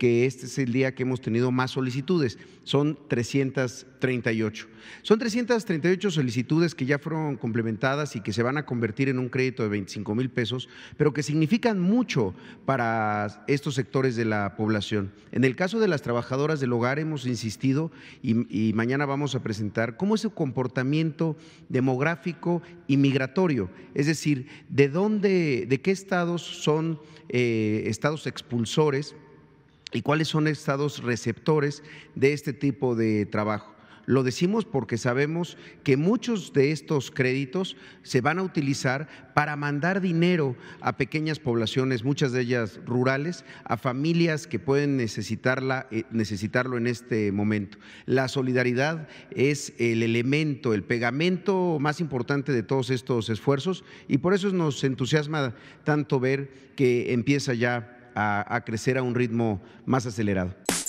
que este es el día que hemos tenido más solicitudes, son 338. Son 338 solicitudes que ya fueron complementadas y que se van a convertir en un crédito de 25 mil pesos, pero que significan mucho para estos sectores de la población. En el caso de las trabajadoras del hogar hemos insistido y, mañana vamos a presentar cómo es su comportamiento demográfico y migratorio, es decir, de dónde, de qué estados son eh, estados expulsores y cuáles son estados receptores de este tipo de trabajo. Lo decimos porque sabemos que muchos de estos créditos se van a utilizar para mandar dinero a pequeñas poblaciones, muchas de ellas rurales, a familias que pueden necesitarla, eh, necesitarlo en este momento. La solidaridad es el elemento, el pegamento más importante de todos estos esfuerzos y por eso nos entusiasma tanto ver que empieza ya a, crecer a un ritmo más acelerado.